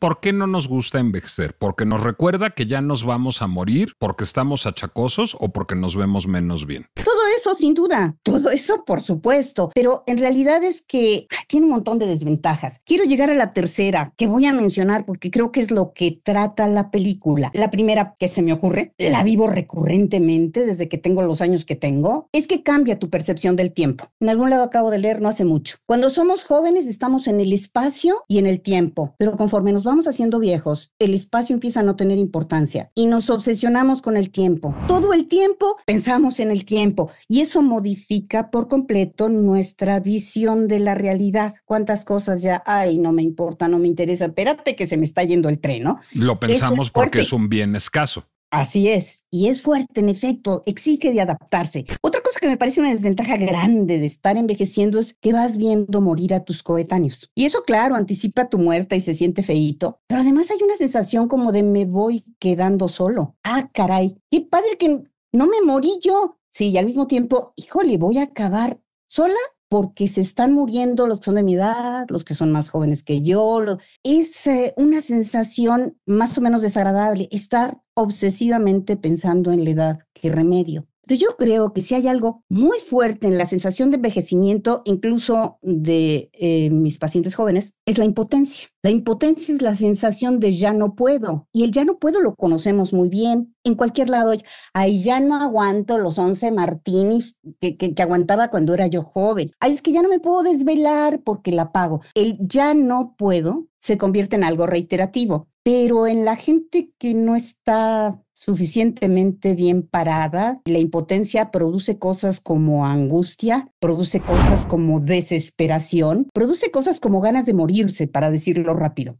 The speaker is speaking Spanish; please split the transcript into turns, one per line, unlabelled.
¿Por qué no nos gusta envejecer? ¿Porque nos recuerda que ya nos vamos a morir? ¿Porque estamos achacosos o porque nos vemos menos bien? Todo eso, sin duda. Todo eso, por supuesto. Pero en realidad es que tiene un montón de desventajas. Quiero llegar a la tercera que voy a mencionar porque creo que es lo que trata la película. La primera que se me ocurre, la vivo recurrentemente desde que tengo los años que tengo, es que cambia tu percepción del tiempo. En algún lado acabo de leer no hace mucho. Cuando somos jóvenes estamos en el espacio y en el tiempo, pero conforme nos vamos haciendo viejos, el espacio empieza a no tener importancia y nos obsesionamos con el tiempo. Todo el tiempo pensamos en el tiempo y eso modifica por completo nuestra visión de la realidad cuántas cosas ya, ay, no me importa, no me interesa, espérate que se me está yendo el tren, ¿no? Lo pensamos porque es un bien escaso. Así es, y es fuerte, en efecto, exige de adaptarse. Otra cosa que me parece una desventaja grande de estar envejeciendo es que vas viendo morir a tus coetáneos. Y eso, claro, anticipa tu muerte y se siente feíto, pero además hay una sensación como de me voy quedando solo. Ah, caray, qué padre que no me morí yo. Sí, y al mismo tiempo, híjole, voy a acabar sola porque se están muriendo los que son de mi edad, los que son más jóvenes que yo. Es eh, una sensación más o menos desagradable estar obsesivamente pensando en la edad. que remedio? Pero yo creo que si hay algo muy fuerte en la sensación de envejecimiento, incluso de eh, mis pacientes jóvenes, es la impotencia. La impotencia es la sensación de ya no puedo. Y el ya no puedo lo conocemos muy bien. En cualquier lado, ahí ya no aguanto los 11 martinis que, que, que, aguantaba cuando era yo joven. Ay, es que ya no me puedo desvelar porque la pago. El ya no puedo se convierte en algo reiterativo pero en la gente que no está suficientemente bien parada, la impotencia produce cosas como angustia, produce cosas como desesperación, produce cosas como ganas de morirse, para decirlo rápido.